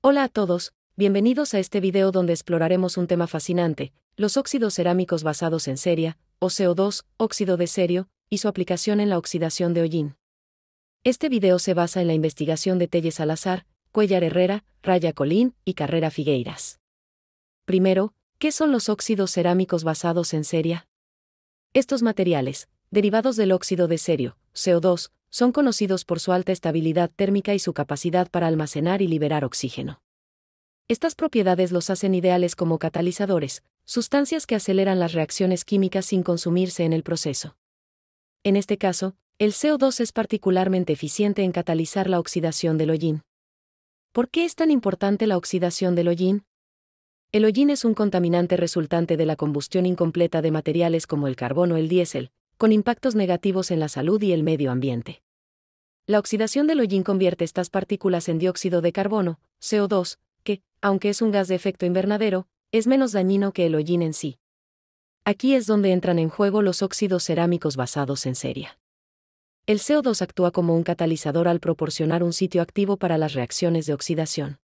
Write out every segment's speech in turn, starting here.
Hola a todos, bienvenidos a este video donde exploraremos un tema fascinante, los óxidos cerámicos basados en seria, o CO2, óxido de serio, y su aplicación en la oxidación de hollín. Este video se basa en la investigación de Telles Salazar, Cuellar Herrera, Raya Colín y Carrera Figueiras. Primero, ¿qué son los óxidos cerámicos basados en seria? Estos materiales, derivados del óxido de serio, CO2, son conocidos por su alta estabilidad térmica y su capacidad para almacenar y liberar oxígeno. Estas propiedades los hacen ideales como catalizadores, sustancias que aceleran las reacciones químicas sin consumirse en el proceso. En este caso, el CO2 es particularmente eficiente en catalizar la oxidación del hollín. ¿Por qué es tan importante la oxidación del hollín? El hollín es un contaminante resultante de la combustión incompleta de materiales como el carbono o el diésel, con impactos negativos en la salud y el medio ambiente. La oxidación del hollín convierte estas partículas en dióxido de carbono, CO2, que, aunque es un gas de efecto invernadero, es menos dañino que el hollín en sí. Aquí es donde entran en juego los óxidos cerámicos basados en seria. El CO2 actúa como un catalizador al proporcionar un sitio activo para las reacciones de oxidación.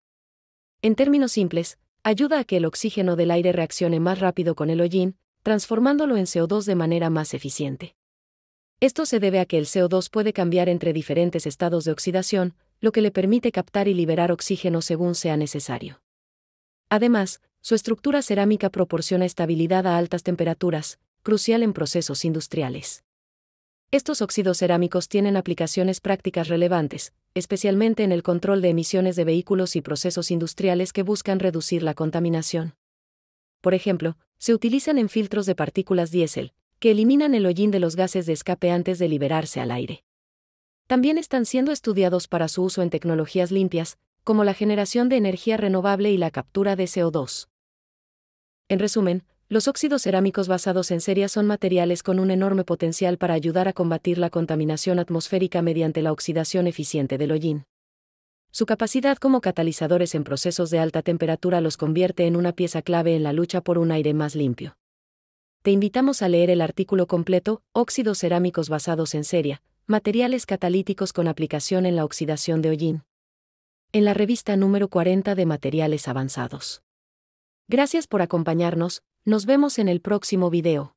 En términos simples, ayuda a que el oxígeno del aire reaccione más rápido con el hollín, transformándolo en CO2 de manera más eficiente. Esto se debe a que el CO2 puede cambiar entre diferentes estados de oxidación, lo que le permite captar y liberar oxígeno según sea necesario. Además, su estructura cerámica proporciona estabilidad a altas temperaturas, crucial en procesos industriales. Estos óxidos cerámicos tienen aplicaciones prácticas relevantes, especialmente en el control de emisiones de vehículos y procesos industriales que buscan reducir la contaminación. Por ejemplo, se utilizan en filtros de partículas diésel, que eliminan el hollín de los gases de escape antes de liberarse al aire. También están siendo estudiados para su uso en tecnologías limpias, como la generación de energía renovable y la captura de CO2. En resumen, los óxidos cerámicos basados en ceria son materiales con un enorme potencial para ayudar a combatir la contaminación atmosférica mediante la oxidación eficiente del hollín. Su capacidad como catalizadores en procesos de alta temperatura los convierte en una pieza clave en la lucha por un aire más limpio. Te invitamos a leer el artículo completo, Óxidos cerámicos basados en seria, materiales catalíticos con aplicación en la oxidación de hollín. En la revista número 40 de Materiales Avanzados. Gracias por acompañarnos, nos vemos en el próximo video.